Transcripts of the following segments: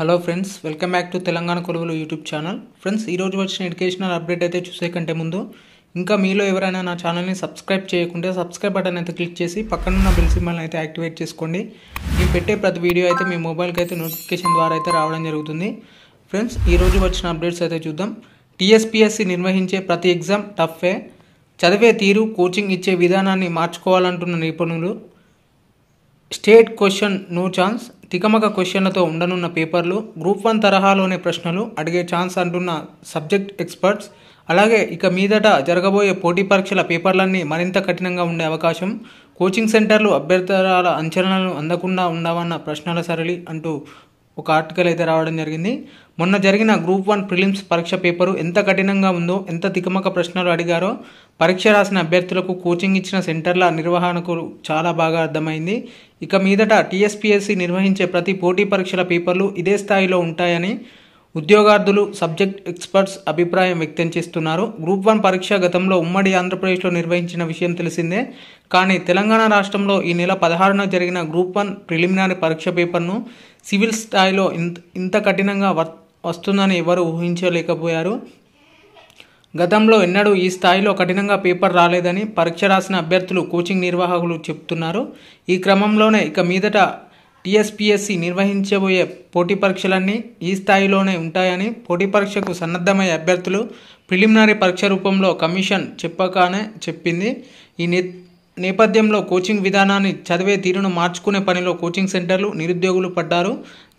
hello friends welcome back to Telangana కొలువులు YouTube channel friends ఈరోజు వచ్చిన ఎడ్యుకేషనల్ అప్డేట్ అయితే చూసే కంటే ముందు ఇంకా మీలో ఎవరైనా నా ఛానల్ని సబ్స్క్రైబ్ చేయకుంటే సబ్స్క్రైబ్ బటన్ అయితే క్లిక్ చేసి పక్కనున్న బిల్ సింబల్ని అయితే యాక్టివేట్ చేసుకోండి మీరు పెట్టే ప్రతి వీడియో అయితే మీ మొబైల్కి అయితే నోటిఫికేషన్ ద్వారా అయితే రావడం జరుగుతుంది ఫ్రెండ్స్ ఈరోజు వచ్చిన అప్డేట్స్ అయితే చూద్దాం టీఎస్పిఎస్సి నిర్వహించే ప్రతి ఎగ్జామ్ టఫే చదివే తీరు కోచింగ్ ఇచ్చే విధానాన్ని మార్చుకోవాలంటున్న నిపుణులు స్టేట్ క్వశ్చన్ నో ఛాన్స్ తికమక క్వశ్చన్లతో ఉండనున్న పేపర్లు గ్రూప్ వన్ తరహాలోనే ప్రశ్నలు అడిగే ఛాన్స్ అంటున్న సబ్జెక్ట్ ఎక్స్పర్ట్స్ అలాగే ఇక మీదట జరగబోయే పోటీ పరీక్షల పేపర్లన్నీ మరింత కఠినంగా ఉండే అవకాశం కోచింగ్ సెంటర్లు అభ్యర్థుల అంచనాలను అందకుండా ఉండవన్న ప్రశ్నల సరళి అంటూ ఒక ఆర్టికల్ అయితే రావడం జరిగింది మొన్న జరిగిన గ్రూప్ వన్ ప్రిలిమ్స్ పరీక్ష పేపరు ఎంత కఠినంగా ఉందో ఎంత తికమక ప్రశ్నలు అడిగారో పరీక్ష రాసిన అభ్యర్థులకు కోచింగ్ ఇచ్చిన సెంటర్ల నిర్వహణకు చాలా బాగా అర్థమైంది ఇక మీదట టీఎస్పీఎస్సీ నిర్వహించే ప్రతి పోటీ పరీక్షల పేపర్లు ఇదే స్థాయిలో ఉంటాయని ఉద్యోగార్థులు సబ్జెక్ట్ ఎక్స్పర్ట్స్ అభిప్రాయం వ్యక్తం చేస్తున్నారు గ్రూప్ వన్ పరీక్ష గతంలో ఉమ్మడి ఆంధ్రప్రదేశ్లో నిర్వహించిన విషయం తెలిసిందే కానీ తెలంగాణ రాష్ట్రంలో ఈ నెల పదహారున జరిగిన గ్రూప్ వన్ ప్రిలిమినరీ పరీక్ష పేపర్ను సివిల్ స్థాయిలో ఇంత ఇంత కఠినంగా వస్తుందని ఎవరు ఊహించలేకపోయారు గతంలో ఎన్నడూ ఈ స్థాయిలో కఠినంగా పేపర్ రాలేదని పరీక్ష రాసిన అభ్యర్థులు కోచింగ్ నిర్వాహకులు చెప్తున్నారు ఈ క్రమంలోనే ఇక మీదట టీఎస్పీఎస్సీ నిర్వహించబోయే పోటీ పరీక్షలన్నీ ఈ స్థాయిలోనే ఉంటాయని పోటీ పరీక్షకు సన్నద్ధమయ్యే అభ్యర్థులు ప్రిలిమినరీ పరీక్ష రూపంలో కమిషన్ చెప్పగానే చెప్పింది ఈ నేపథ్యంలో కోచింగ్ విధానాన్ని చదివే తీరును మార్చుకునే పనిలో కోచింగ్ సెంటర్లు నిరుద్యోగులు పడ్డారు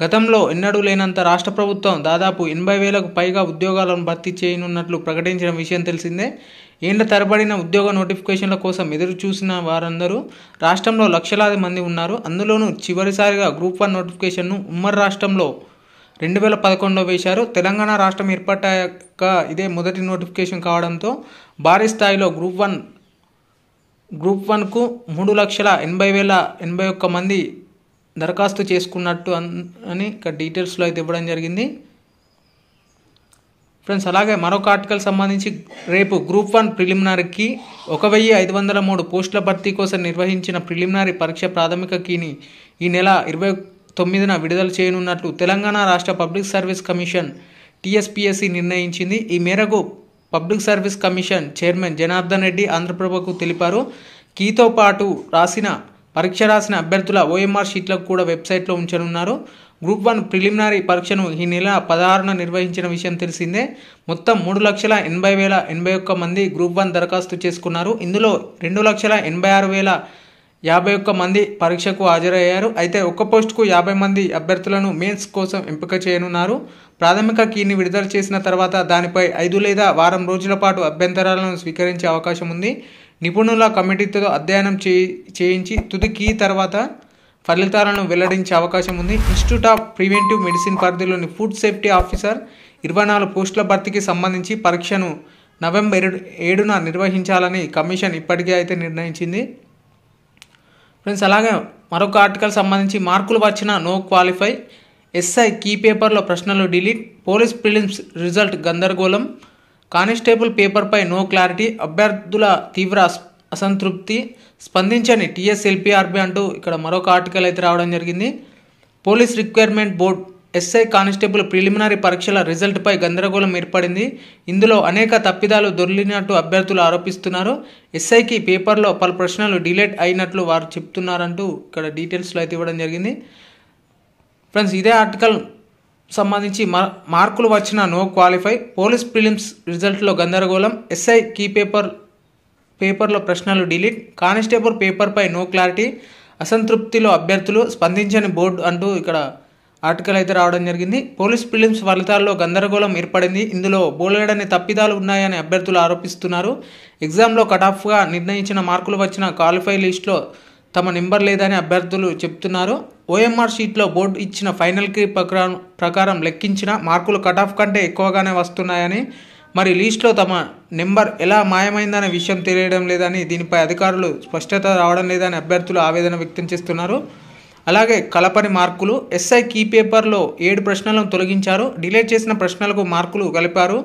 గతంలో ఎన్నడూ లేనంత రాష్ట్ర ప్రభుత్వం దాదాపు ఎనభై వేలకు పైగా ఉద్యోగాలను భర్తీ చేయనున్నట్లు ప్రకటించిన విషయం తెలిసిందే ఏండ్ల తరబడిన ఉద్యోగ నోటిఫికేషన్ల కోసం ఎదురు చూసిన వారందరూ రాష్ట్రంలో లక్షలాది మంది ఉన్నారు అందులోనూ చివరిసారిగా గ్రూప్ వన్ నోటిఫికేషన్ను ఉమ్మడి రాష్ట్రంలో రెండు వేల పదకొండులో వేశారు తెలంగాణ రాష్ట్రం ఏర్పడ్డాక ఇదే మొదటి నోటిఫికేషన్ కావడంతో భారీ స్థాయిలో గ్రూప్ వన్ గ్రూప్ వన్కు మూడు లక్షల ఎనభై వేల ఎనభై ఒక్క మంది దరఖాస్తు చేసుకున్నట్టు అని ఇక్కడ డీటెయిల్స్లో అయితే ఇవ్వడం జరిగింది ఫ్రెండ్స్ అలాగే మరొక ఆర్టికల్ సంబంధించి రేపు గ్రూప్ వన్ ప్రిలిమినరీకి ఒక వెయ్యి ఐదు వందల మూడు పోస్టుల భర్తీ కోసం నిర్వహించిన ప్రిలిమినరీ పరీక్ష ప్రాథమిక కీని ఈ నెల ఇరవై తొమ్మిదిన విడుదల చేయనున్నట్లు తెలంగాణ రాష్ట్ర పబ్లిక్ సర్వీస్ కమిషన్ టీఎస్పీఎస్సి నిర్ణయించింది ఈ మేరకు public service commission chairman Janardhan Reddy ఆంధ్రప్రభకు తెలిపారు కీతో పాటు రాసిన పరీక్ష రాసిన అభ్యర్థుల ఓఎంఆర్ షీట్లకు కూడా వెబ్సైట్లో ఉంచనున్నారు గ్రూప్ వన్ ప్రిలిమినరీ పరీక్షను ఈ నెల పదహారున నిర్వహించిన విషయం తెలిసిందే మొత్తం మూడు లక్షల ఎనభై వేల ఎనభై ఒక్క మంది గ్రూప్ వన్ దరఖాస్తు చేసుకున్నారు ఇందులో రెండు లక్షల ఎనభై ఆరు వేల యాభై ఒక్క మంది పరీక్షకు హాజరయ్యారు అయితే ఒక్క పోస్టుకు యాభై మంది అభ్యర్థులను మెయిన్స్ కోసం ఎంపిక చేయనున్నారు ప్రాథమిక కీని విడుదల చేసిన తర్వాత దానిపై ఐదు లేదా వారం రోజుల పాటు అభ్యంతరాలను స్వీకరించే అవకాశం ఉంది నిపుణుల కమిటీతో అధ్యయనం చేయించి తుది కీ తర్వాత ఫలితాలను వెల్లడించే అవకాశం ఉంది ఇన్స్టిట్యూట్ ఆఫ్ ప్రివెంటివ్ మెడిసిన్ పరిధిలోని ఫుడ్ సేఫ్టీ ఆఫీసర్ ఇరవై నాలుగు పోస్టుల భర్తీకి సంబంధించి పరీక్షను నవంబర్ ఏడున నిర్వహించాలని కమిషన్ ఇప్పటికే అయితే నిర్ణయించింది ఫ్రెండ్స్ అలాగే మరొక ఆర్టికల్ సంబంధించి మార్కులు వచ్చిన నో క్వాలిఫై ఎస్ఐ కీ పేపర్లో ప్రశ్నలు డిలీట్ పోలీస్ ప్రిలిమ్స్ రిజల్ట్ గందరగోళం కానిస్టేబుల్ పేపర్పై నో క్లారిటీ అభ్యర్థుల తీవ్ర అసంతృప్తి స్పందించని టీఎస్ఎల్పిఆర్బి అంటూ ఇక్కడ మరొక ఆర్టికల్ అయితే రావడం జరిగింది police recruitment board SI constable preliminary పరీక్షల రిజల్ట్పై గందరగోళం ఏర్పడింది ఇందులో అనేక తప్పిదాలు దొరికినట్టు అభ్యర్థులు ఆరోపిస్తున్నారు ఎస్ఐకి పేపర్లో పలు ప్రశ్నలు డిలేట్ అయినట్లు వారు చెప్తున్నారంటూ ఇక్కడ డీటెయిల్స్లో అయితే ఇవ్వడం జరిగింది ఫ్రెండ్స్ ఇదే ఆర్టికల్ సంబంధించి మార్కులు వచ్చిన నో క్వాలిఫై పోలీస్ ప్రిలిమ్స్ రిజల్ట్లో గందరగోళం ఎస్ఐ కీ పేపర్ పేపర్లో ప్రశ్నలు డిలీట్ కానిస్టేబుల్ పేపర్పై నో క్లారిటీ అసంతృప్తిలో అభ్యర్థులు స్పందించని బోర్డు అంటూ ఇక్కడ ఆర్టికల్ అయితే రావడం జరిగింది పోలీస్ ఫిలిమ్స్ ఫలితాల్లో గందరగోళం ఏర్పడింది ఇందులో బోలెడని తప్పిదాలు ఉన్నాయని అభ్యర్థులు ఆరోపిస్తున్నారు ఎగ్జామ్లో కటాఫ్గా నిర్ణయించిన మార్కులు వచ్చిన క్వాలిఫై లిస్ట్లో తమ నెంబర్ లేదని అభ్యర్థులు చెప్తున్నారు ఓఎంఆర్ షీట్లో బోర్డు ఇచ్చిన ఫైనల్కి ప్రకారం ప్రకారం లెక్కించిన మార్కులు కటాఫ్ కంటే ఎక్కువగానే వస్తున్నాయని మరి లీస్ట్లో తమ నెంబర్ ఎలా మాయమైందనే విషయం తెలియడం లేదని దీనిపై అధికారులు స్పష్టత రావడం లేదని అభ్యర్థులు ఆవేదన వ్యక్తం చేస్తున్నారు అలాగే కలపని మార్కులు ఎస్ఐ కీ పేపర్లో ఏడు ప్రశ్నలను తొలగించారు డిలే చేసిన ప్రశ్నలకు మార్కులు కలిపారు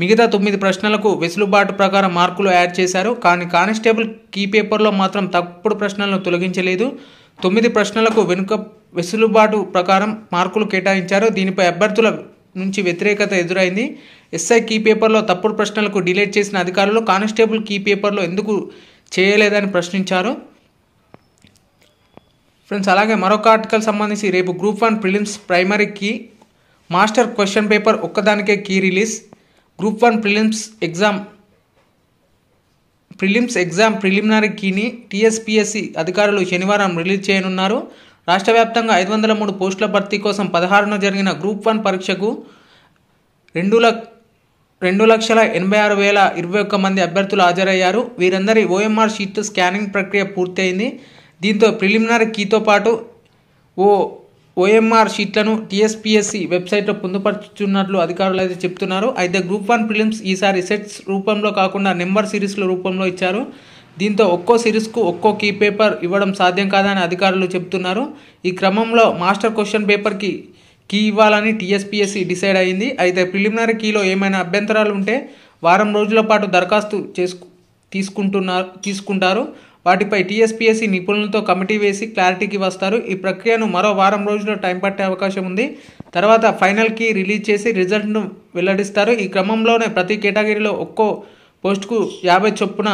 మిగతా తొమ్మిది ప్రశ్నలకు వెసులుబాటు ప్రకారం మార్కులు యాడ్ చేశారు కానీ కానిస్టేబుల్ కీ పేపర్లో మాత్రం తప్పుడు ప్రశ్నలను తొలగించలేదు తొమ్మిది ప్రశ్నలకు వెనుక వెసులుబాటు ప్రకారం మార్కులు కేటాయించారు దీనిపై అభ్యర్థుల నుంచి వ్యతిరేకత ఎదురైంది ఎస్ఐ కీ పేపర్లో తప్పుడు ప్రశ్నలకు డిలేట్ చేసిన అధికారులు కానిస్టేబుల్ కీ పేపర్లో ఎందుకు చేయలేదని ప్రశ్నించారు ఫ్రెండ్స్ అలాగే మరొక ఆర్టికల్ సంబంధించి రేపు group one prelims primary key master question paper ఒక్కదానికే key release group one prelims exam prelims exam preliminary కీని టీఎస్పీఎస్సి అధికారులు శనివారం రిలీజ్ చేయనున్నారు రాష్ట్ర వ్యాప్తంగా ఐదు వందల మూడు పోస్టుల భర్తీ కోసం పదహారున జరిగిన గ్రూప్ వన్ పరీక్షకు రెండు లక్ రెండు లక్షల ఎనభై ఆరు వేల ఇరవై ఒక్క మంది అభ్యర్థులు హాజరయ్యారు వీరందరి ఓఎంఆర్ షీట్ స్కానింగ్ ప్రక్రియ పూర్తయింది దీంతో ప్రిలిమినరీ కీతో పాటు ఓ ఓఎంఆర్ షీట్లను టీఎస్పీఎస్సీ వెబ్సైట్లో పొందుపరుచున్నట్లు అధికారులు అయితే చెప్తున్నారు అయితే గ్రూప్ వన్ ప్రిలిమ్స్ ఈసారి సెట్స్ రూపంలో కాకుండా నెంబర్ సిరీస్ల రూపంలో ఇచ్చారు దీంతో ఒక్కో సిరీస్కు ఒక్కో కీ పేపర్ ఇవ్వడం సాధ్యం కాదని అధికారులు చెబుతున్నారు ఈ క్రమంలో మాస్టర్ క్వశ్చన్ పేపర్కి కీ ఇవ్వాలని టీఎస్పీఎస్సీ డిసైడ్ అయింది అయితే ప్రిలిమినరీ కీలో ఏమైనా అభ్యంతరాలు ఉంటే వారం రోజుల పాటు దరఖాస్తు చేసుకు తీసుకుంటున్నారు తీసుకుంటారు వాటిపై టీఎస్పీఎస్సీ నిపుణులతో కమిటీ వేసి క్లారిటీకి వస్తారు ఈ ప్రక్రియను మరో వారం రోజుల్లో టైం పట్టే అవకాశం ఉంది తర్వాత ఫైనల్కి రిలీజ్ చేసి రిజల్ట్ను వెల్లడిస్తారు ఈ క్రమంలోనే ప్రతి కేటగిరీలో ఒక్కో పోస్టుకు యాభై చొప్పున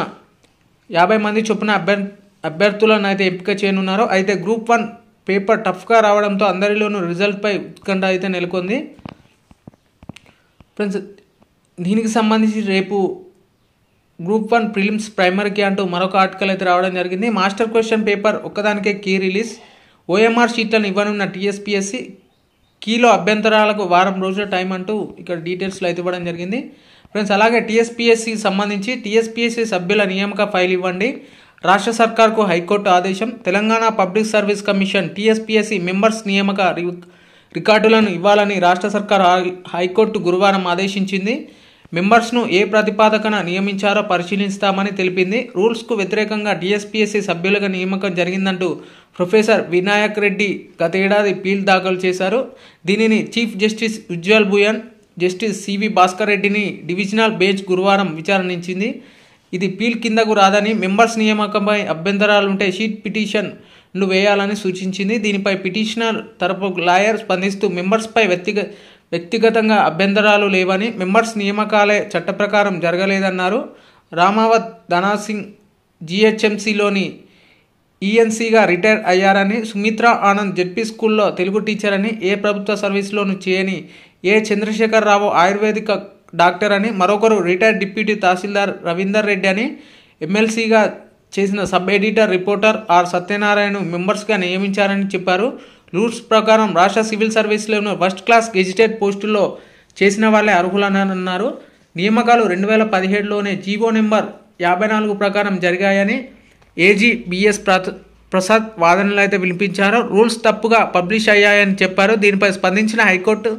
యాభై మంది చొప్పున అభ్యర్ అభ్యర్థులను అయితే ఎంపిక చేయనున్నారు అయితే గ్రూప్ వన్ పేపర్ టఫ్గా రావడంతో అందరిలోనూ రిజల్ట్పై ఉత్కంఠ అయితే నెలకొంది ఫ్రెండ్స్ దీనికి సంబంధించి రేపు గ్రూప్ వన్ ప్రిలిమ్స్ ప్రైమరీకి అంటూ మరొక ఆర్టికల్ అయితే రావడం జరిగింది మాస్టర్ క్వశ్చన్ పేపర్ ఒక్కదానికే కీ రిలీజ్ ఓఎంఆర్ షీట్లను ఇవ్వనున్న టీఎస్పీఎస్సి కీలో అభ్యంతరాలకు వారం రోజుల టైం అంటూ ఇక్కడ డీటెయిల్స్లో అయితే ఇవ్వడం జరిగింది ఫ్రెండ్స్ అలాగే టీఎస్పీఎస్సికి సంబంధించి టీఎస్పీఎస్సి సభ్యుల నియామక ఫైల్ ఇవ్వండి రాష్ట్ర సర్కార్కు హైకోర్టు ఆదేశం Telangana public service commission TSPSC members నియామక రికార్డులను ఇవ్వాలని రాష్ట్ర సర్కార్ హైకోర్టు గురువారం ఆదేశించింది మెంబర్స్ను ఏ ప్రతిపాదకన నియమించారో పరిశీలిస్తామని తెలిపింది రూల్స్కు వ్యతిరేకంగా డిఎస్పీఎస్సీ సభ్యులుగా నియామకం జరిగిందంటూ ప్రొఫెసర్ వినాయక్ రెడ్డి గతేడాది పీల్ దాఖలు చేశారు దీనిని chief justice Ujjal Bhuyan justice CV Bhaskar రెడ్డిని డివిజనల్ బెంచ్ గురువారం విచారణించింది ఇది పీల్ కిందకు రాదని మెంబర్స్ నియామకంపై అభ్యంతరాలుంటే షీట్ పిటిషన్ ను వేయాలని సూచించింది దీనిపై పిటిషనర్ తరపు లాయర్ స్పందిస్తూ మెంబర్స్పై వ్యక్తిగత వ్యక్తిగతంగా అభ్యంతరాలు లేవని మెంబర్స్ నియామకాలే చట్ట ప్రకారం జరగలేదన్నారు రామావత్ ధనాసింగ్ జిహెచ్ఎంసీలోని ఈఎన్సీగా రిటైర్ అయ్యారని సుమిత్రా ఆనంద్ జెడ్పీ స్కూల్లో తెలుగు టీచర్ అని ఏ ప్రభుత్వ సర్వీస్లోనూ చేయని A Chandrasekhar Rao ayurvedic doctor అని మరొకరు రిటైర్డ్ డిప్యూటీ తహసీల్దార్ రవీందర్ రెడ్డి అని ఎమ్మెల్సీగా చేసిన sub editor reporter R Satyanarayana మెంబర్స్గా నియమించారని చెప్పారు రూల్స్ ప్రకారం రాష్ట్ర సివిల్ సర్వీస్లోని ఫస్ట్ క్లాస్ గెజిటెడ్ పోస్టుల్లో చేసిన వాళ్ళే అర్హులనన్నారు నియామకాలు రెండు వేల పదిహేడులోనే జీవో నెంబర్ యాభై నాలుగు ప్రకారం జరిగాయని ఏజీ బిఎస్ ప్రసాద్ వాదనలు అయితే వినిపించారు రూల్స్ తప్పుగా పబ్లిష్ అయ్యాయని చెప్పారు దీనిపై స్పందించిన హైకోర్టు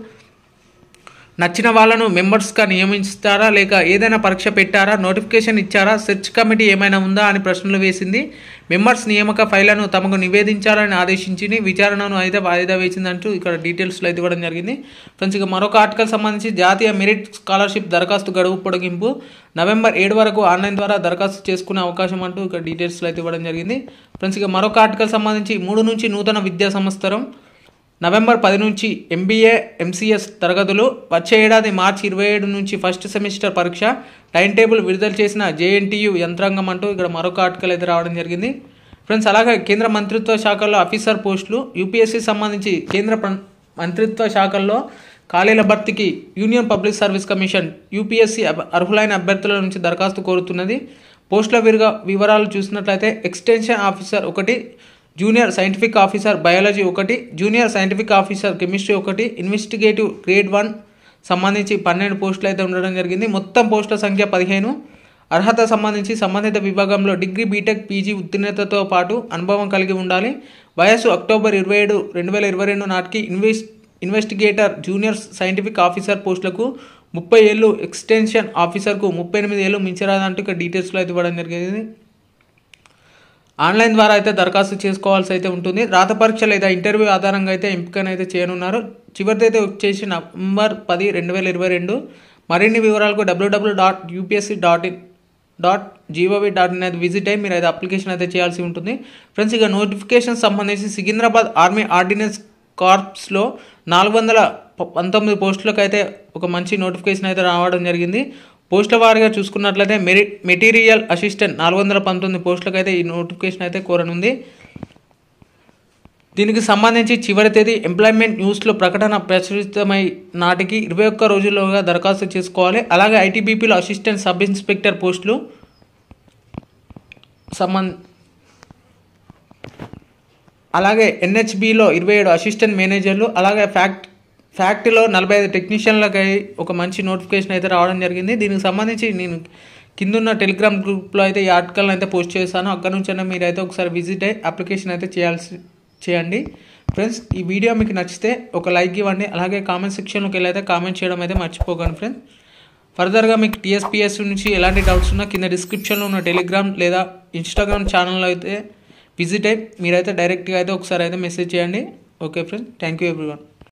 నచ్చిన వాళ్ళను మెంబర్స్గా నియమిస్తారా లేక ఏదైనా పరీక్ష పెట్టారా నోటిఫికేషన్ ఇచ్చారా సెర్చ్ కమిటీ ఏమైనా ఉందా అని ప్రశ్నలు వేసింది మెంబర్స్ నియామక ఫైళ్లను తమకు నివేదించాలని ఆదేశించి విచారణను అయితే వాయిదా వేసిందంటూ ఇక్కడ డీటెయిల్స్లో అయితే ఇవ్వడం జరిగింది ఫ్రెండ్స్ ఇక మరొక ఆర్టికల్ సంబంధించి జాతీయ మెరిట్ స్కాలర్షిప్ దరఖాస్తు గడువు పొడిగింపు నవంబర్ ఏడు వరకు ఆన్లైన్ ద్వారా దరఖాస్తు చేసుకునే అవకాశం అంటూ ఇక్కడ డీటెయిల్స్లో అయితే ఇవ్వడం జరిగింది ఫ్రెండ్స్ ఇక మరొక ఆర్టికల్ సంబంధించి మూడు నుంచి నూతన విద్యా సంవత్సరం నవంబర్ పది నుంచి ఎంబీఏ ఎంసీఎస్ తరగతులు వచ్చే ఏడాది మార్చి ఇరవై ఏడు నుంచి ఫస్ట్ సెమిస్టర్ పరీక్ష టైం టేబుల్ విడుదల చేసిన జేఎన్టీయు యంత్రాంగం అంటూ ఇక్కడ మరొక ఆర్టికల్ అయితే రావడం జరిగింది ఫ్రెండ్స్ అలాగే కేంద్ర మంత్రిత్వ శాఖల్లో ఆఫీసర్ పోస్టులు యూపీఎస్సీ సంబంధించి కేంద్ర మంత్రిత్వ శాఖల్లో ఖాళీల భర్తీకి union public service commission UPSC అర్హులైన అభ్యర్థుల నుంచి దరఖాస్తు కోరుతున్నది పోస్టుల విరుగా వివరాలు చూసినట్లయితే ఎక్స్టెన్షన్ ఆఫీసర్ ఒకటి జూనియర్ సైంటిఫిక్ ఆఫీసర్ బయాలజీ ఒకటి జూనియర్ సైంటిఫిక్ ఆఫీసర్ కెమిస్ట్రీ ఒకటి ఇన్వెస్టిగేటివ్ గ్రేడ్ వన్ సంబంధించి పన్నెండు పోస్టులు అయితే ఉండడం జరిగింది మొత్తం పోస్టుల సంఖ్య పదిహేను అర్హత సంబంధించి సంబంధిత విభాగంలో డిగ్రీ బీటెక్ పీజీ ఉత్తీర్ణతతో పాటు అనుభవం కలిగి ఉండాలి వయస్సు అక్టోబర్ ఇరవై ఏడు రెండు వేల ఇరవై రెండు నాటికి invest investigator junior scientific officer పోస్టులకు ముప్పై ఏళ్ళు ఎక్స్టెన్షన్ ఆఫీసర్కు ముప్పై ఎనిమిది ఏళ్ళు మించరాదంటూ ఇక్కడ డీటెయిల్స్లో అయితే ఇవ్వడం జరిగింది ఆన్లైన్ ద్వారా అయితే దరఖాస్తు చేసుకోవాల్సి అయితే ఉంటుంది రాత పరీక్ష లేదా ఇంటర్వ్యూ ఆధారంగా అయితే ఎంపికనైతే చేయనున్నారు అయితే వచ్చేసి నవంబర్ పది రెండు వేల ఇరవై రెండు మరిన్ని వివరాలకు WWW dot UPSC dot in dot GOV dot in అయితే విజిట్ అయ్యి మీరు అయితే అప్లికేషన్ అయితే చేయాల్సి ఉంటుంది ఫ్రెండ్స్ ఇక నోటిఫికేషన్ సంబంధించి సికింద్రాబాద్ ఆర్మీ ఆర్డినెన్స్ కార్ప్స్లో నాలుగు వందల పంతొమ్మిది పోస్టులకు అయితే ఒక మంచి నోటిఫికేషన్ అయితే రావడం జరిగింది పోస్టుల వారీగా చూసుకున్నట్లయితే మెరి మెటీరియల్ అసిస్టెంట్ నాలుగు వందల పంతొమ్మిది పోస్టులకు అయితే ఈ నోటిఫికేషన్ అయితే కోరనుంది దీనికి సంబంధించి చివరి తేదీ ఎంప్లాయ్మెంట్ న్యూస్లో ప్రకటన ప్రచురితమై నాటికి ఇరవై ఒక్క రోజుల్లోగా దరఖాస్తు చేసుకోవాలి అలాగే ఐటీబీపీలో అసిస్టెంట్ సబ్ ఇన్స్పెక్టర్ పోస్టులు సంబంధ అలాగే ఎన్హెచ్బిలో ఇరవై ఏడు అసిస్టెంట్ మేనేజర్లు అలాగే ఫ్యాక్ట్ ఫ్యాక్టరీలో నలభై ఐదు టెక్నీషియన్లకై ఒక మంచి నోటిఫికేషన్ అయితే రావడం జరిగింది దీనికి సంబంధించి నేను కిందున్న టెలిగ్రామ్ గ్రూప్లో అయితే ఈ ఆర్టికల్ని అయితే పోస్ట్ చేశాను అక్కడ నుంచైనా అయితే ఒకసారి విజిట్ అయ్యి అప్లికేషన్ అయితే చేయాల్సి చేయండి ఫ్రెండ్స్ ఈ వీడియో మీకు నచ్చితే ఒక లైక్ ఇవ్వండి అలాగే కామెంట్ సెక్షన్లోకి వెళ్ళి అయితే కామెంట్ చేయడం అయితే మర్చిపోకండి ఫ్రెండ్స్ ఫర్దర్గా మీకు టీఎస్పిఎస్ నుంచి ఎలాంటి డౌట్స్ ఉన్నా కింద డిస్క్రిప్షన్లో ఉన్న టెలిగ్రామ్ లేదా ఇన్స్టాగ్రామ్ ఛానల్లో అయితే విజిట్ అయ్యి మీరైతే డైరెక్ట్గా అయితే ఒకసారి అయితే మెసేజ్ చేయండి okay friends thank you everyone